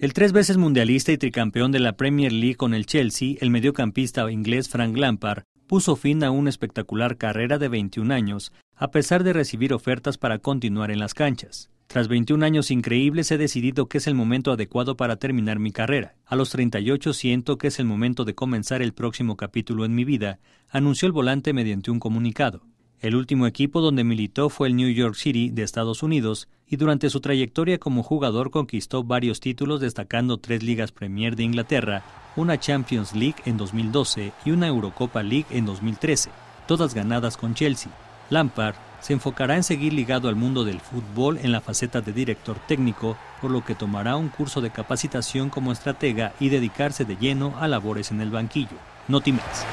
El tres veces mundialista y tricampeón de la Premier League con el Chelsea, el mediocampista inglés Frank Lampard, puso fin a una espectacular carrera de 21 años, a pesar de recibir ofertas para continuar en las canchas. Tras 21 años increíbles he decidido que es el momento adecuado para terminar mi carrera. A los 38 siento que es el momento de comenzar el próximo capítulo en mi vida, anunció el volante mediante un comunicado. El último equipo donde militó fue el New York City de Estados Unidos y durante su trayectoria como jugador conquistó varios títulos destacando tres ligas Premier de Inglaterra, una Champions League en 2012 y una Eurocopa League en 2013, todas ganadas con Chelsea. Lampard se enfocará en seguir ligado al mundo del fútbol en la faceta de director técnico, por lo que tomará un curso de capacitación como estratega y dedicarse de lleno a labores en el banquillo. Notimex.